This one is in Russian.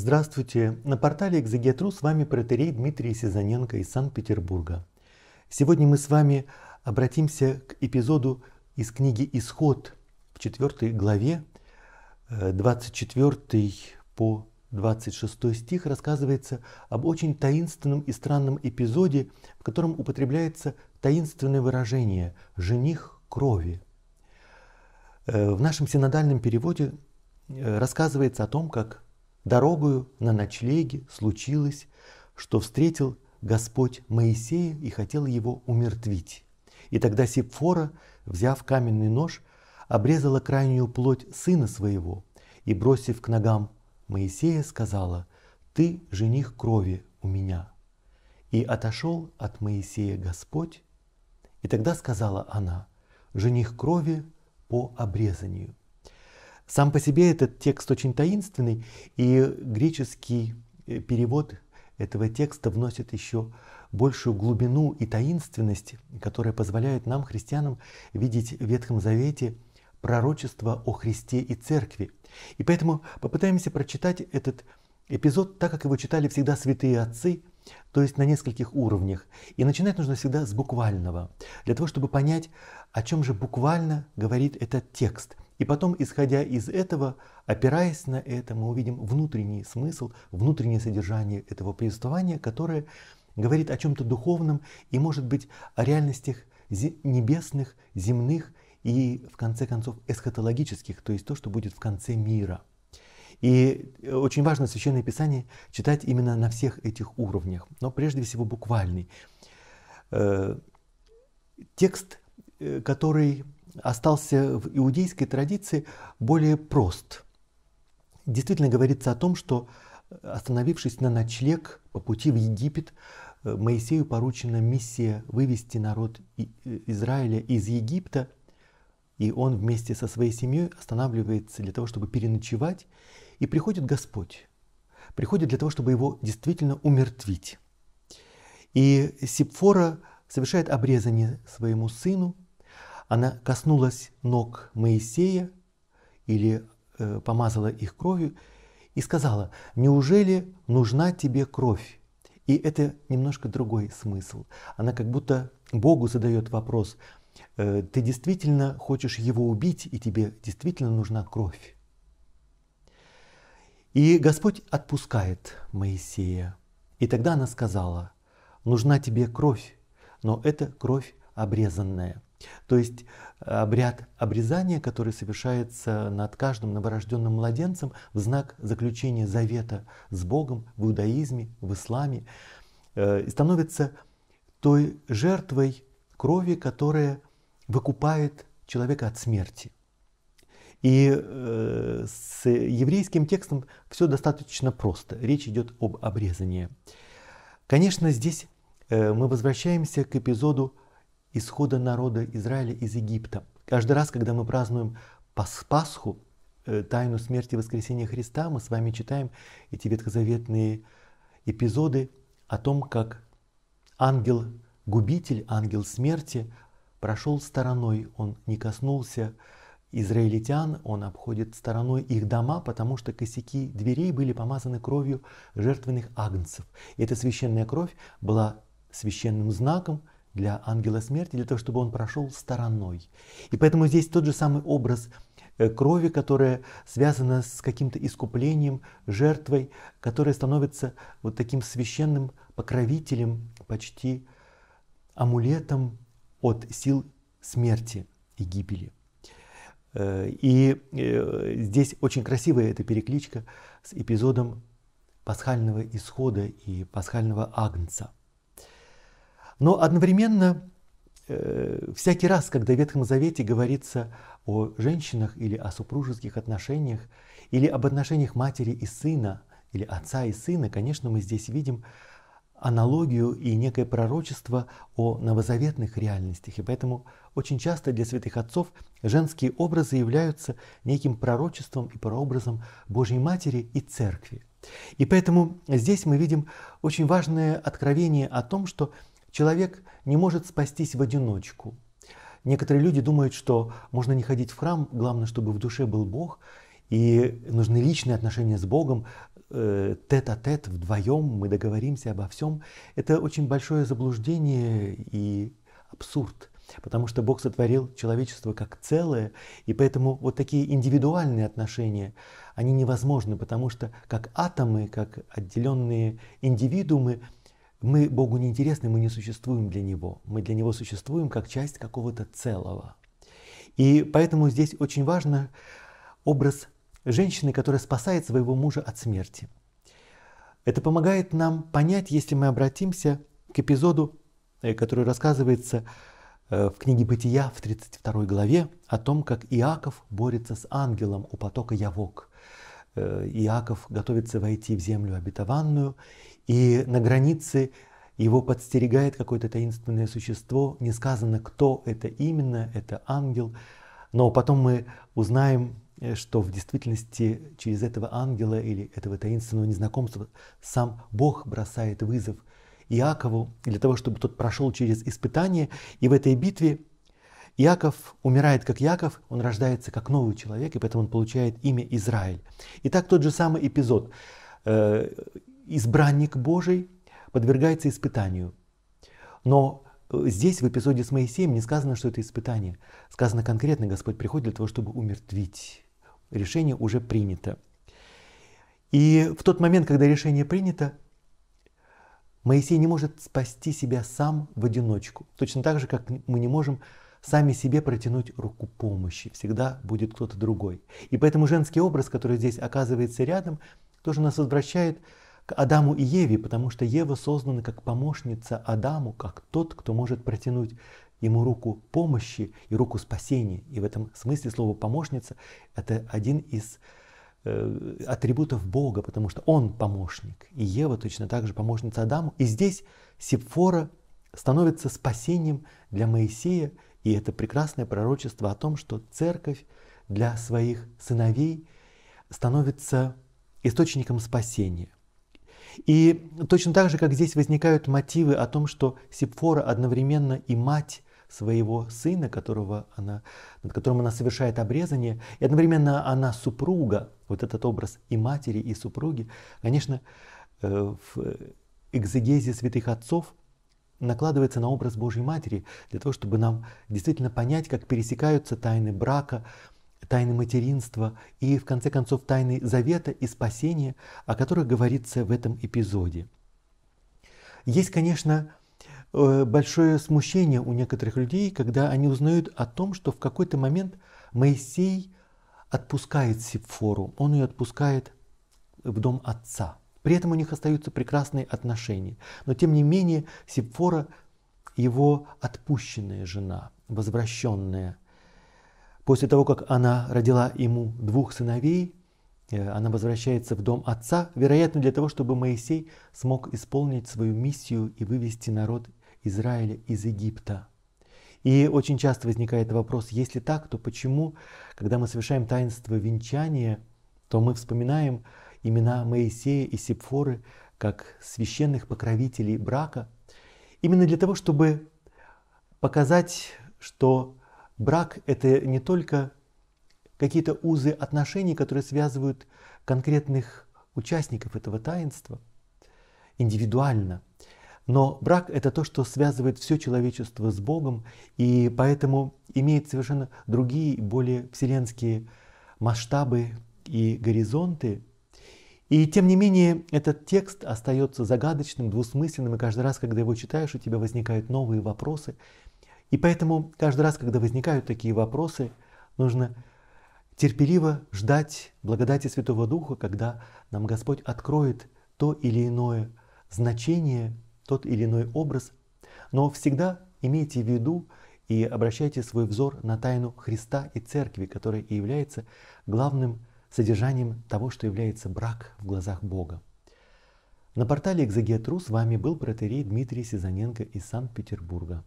Здравствуйте! На портале «Экзегетру» с вами протерей Дмитрий Сизаненко из Санкт-Петербурга. Сегодня мы с вами обратимся к эпизоду из книги «Исход» в 4 главе, 24 э, по 26 стих рассказывается об очень таинственном и странном эпизоде, в котором употребляется таинственное выражение «жених крови». Э, в нашем синодальном переводе э, рассказывается о том, как Дорогою на ночлеге случилось, что встретил Господь Моисея и хотел его умертвить. И тогда Сепфора, взяв каменный нож, обрезала крайнюю плоть сына своего и, бросив к ногам Моисея, сказала, «Ты жених крови у меня». И отошел от Моисея Господь, и тогда сказала она, «Жених крови по обрезанию». Сам по себе этот текст очень таинственный, и греческий э, перевод этого текста вносит еще большую глубину и таинственность, которая позволяет нам, христианам, видеть в Ветхом Завете пророчество о Христе и Церкви. И поэтому попытаемся прочитать этот эпизод так, как его читали всегда святые отцы, то есть на нескольких уровнях. И начинать нужно всегда с буквального, для того, чтобы понять, о чем же буквально говорит этот текст – и потом, исходя из этого, опираясь на это, мы увидим внутренний смысл, внутреннее содержание этого повествования, которое говорит о чем-то духовном и, может быть, о реальностях небесных, земных и, в конце концов, эсхатологических, то есть то, что будет в конце мира. И э, очень важно Священное Писание читать именно на всех этих уровнях, но прежде всего буквальный. Э, текст, э, который остался в иудейской традиции более прост. Действительно говорится о том, что остановившись на ночлег по пути в Египет, э, Моисею поручена миссия вывести народ э, Израиля из Египта, и он вместе со своей семьей останавливается для того, чтобы переночевать, и приходит Господь. Приходит для того, чтобы его действительно умертвить. И Сипфора совершает обрезание своему сыну, она коснулась ног Моисея или э, помазала их кровью и сказала, неужели нужна тебе кровь? И это немножко другой смысл. Она как будто Богу задает вопрос, э, ты действительно хочешь его убить, и тебе действительно нужна кровь. И Господь отпускает Моисея. И тогда она сказала, нужна тебе кровь, но это кровь обрезанная – то есть обряд обрезания, который совершается над каждым новорожденным младенцем в знак заключения завета с Богом в иудаизме, в исламе, э, становится той жертвой крови, которая выкупает человека от смерти. И э, с еврейским текстом все достаточно просто. Речь идет об обрезании. Конечно, здесь э, мы возвращаемся к эпизоду исхода народа Израиля из Египта. Каждый раз, когда мы празднуем Пасху, э, тайну смерти и воскресения Христа, мы с вами читаем эти ветхозаветные эпизоды о том, как ангел-губитель, ангел смерти прошел стороной, он не коснулся израильтян, он обходит стороной их дома, потому что косяки дверей были помазаны кровью жертвенных агнцев. И эта священная кровь была священным знаком – для ангела смерти, для того, чтобы он прошел стороной. И поэтому здесь тот же самый образ э, крови, которая связана с каким-то искуплением, жертвой, которая становится вот таким священным покровителем, почти амулетом от сил смерти и гибели. Э, и э, здесь очень красивая эта перекличка с эпизодом пасхального исхода и пасхального агнца – но одновременно э, всякий раз, когда в Ветхом Завете говорится о женщинах или о супружеских отношениях, или об отношениях матери и сына, или отца и сына, конечно, мы здесь видим аналогию и некое пророчество о новозаветных реальностях. И поэтому очень часто для святых отцов женские образы являются неким пророчеством и прообразом Божьей Матери и Церкви. И поэтому здесь мы видим очень важное откровение о том, что Человек не может спастись в одиночку. Некоторые люди думают, что можно не ходить в храм, главное, чтобы в душе был Бог, и нужны личные отношения с Богом, э, тет-а-тет, -тет, вдвоем мы договоримся обо всем. Это очень большое заблуждение и абсурд, потому что Бог сотворил человечество как целое, и поэтому вот такие индивидуальные отношения, они невозможны, потому что как атомы, как отделенные индивидуумы – мы Богу не интересны, мы не существуем для Него. Мы для Него существуем как часть какого-то целого. И поэтому здесь очень важно образ женщины, которая спасает своего мужа от смерти. Это помогает нам понять, если мы обратимся к эпизоду, э, который рассказывается э, в книге «Бытия» в 32 главе, о том, как Иаков борется с ангелом у потока Явок – Э, Иаков готовится войти в землю обетованную, и на границе его подстерегает какое-то таинственное существо, не сказано, кто это именно, это ангел, но потом мы узнаем, э, что в действительности через этого ангела или этого таинственного незнакомства сам Бог бросает вызов Иакову для того, чтобы тот прошел через испытание, и в этой битве Иаков умирает как Яков, он рождается как новый человек, и поэтому он получает имя Израиль. Итак, тот же самый эпизод. Э, Избранник Божий подвергается испытанию. Но э, здесь, в эпизоде с Моисеем, не сказано, что это испытание. Сказано конкретно, Господь приходит для того, чтобы умертвить. Решение уже принято. И в тот момент, когда решение принято, Моисей не может спасти себя сам в одиночку. Точно так же, как мы не можем сами себе протянуть руку помощи. Всегда будет кто-то другой. И поэтому женский образ, который здесь оказывается рядом, тоже нас возвращает к Адаму и Еве, потому что Ева создана как помощница Адаму, как тот, кто может протянуть ему руку помощи и руку спасения. И в этом смысле слово «помощница» — это один из э, атрибутов Бога, потому что Он помощник. И Ева точно так же помощница Адаму. И здесь Сепфора становится спасением для Моисея, и это прекрасное пророчество о том, что церковь для своих сыновей становится источником спасения. И точно так же, как здесь возникают мотивы о том, что Сепфора одновременно и мать своего сына, которого она, над которым она совершает обрезание, и одновременно она супруга, вот этот образ и матери, и супруги, конечно, э, в экзегезе святых отцов накладывается на образ Божьей Матери, для того, чтобы нам действительно понять, как пересекаются тайны брака, тайны материнства и, в конце концов, тайны завета и спасения, о которых говорится в этом эпизоде. Есть, конечно, э, большое смущение у некоторых людей, когда они узнают о том, что в какой-то момент Моисей отпускает Сепфору, он ее отпускает в дом отца – при этом у них остаются прекрасные отношения. Но тем не менее Сепфора его отпущенная жена, возвращенная. После того, как она родила ему двух сыновей, э, она возвращается в дом отца, вероятно, для того, чтобы Моисей смог исполнить свою миссию и вывести народ Израиля из Египта. И очень часто возникает вопрос, если так, то почему, когда мы совершаем таинство венчания, то мы вспоминаем имена Моисея и Сепфоры как священных покровителей брака, именно для того, чтобы показать, что брак – это не только какие-то узы отношений, которые связывают конкретных участников этого таинства индивидуально, но брак – это то, что связывает все человечество с Богом, и поэтому имеет совершенно другие, более вселенские масштабы и горизонты, и тем не менее, этот текст остается загадочным, двусмысленным, и каждый раз, когда его читаешь, у тебя возникают новые вопросы. И поэтому каждый раз, когда возникают такие вопросы, нужно терпеливо ждать благодати Святого Духа, когда нам Господь откроет то или иное значение, тот или иной образ. Но всегда имейте в виду и обращайте свой взор на тайну Христа и Церкви, которая и является главным содержанием того, что является брак в глазах Бога. На портале «Экзегетру» с вами был протерей Дмитрий Сизаненко из Санкт-Петербурга.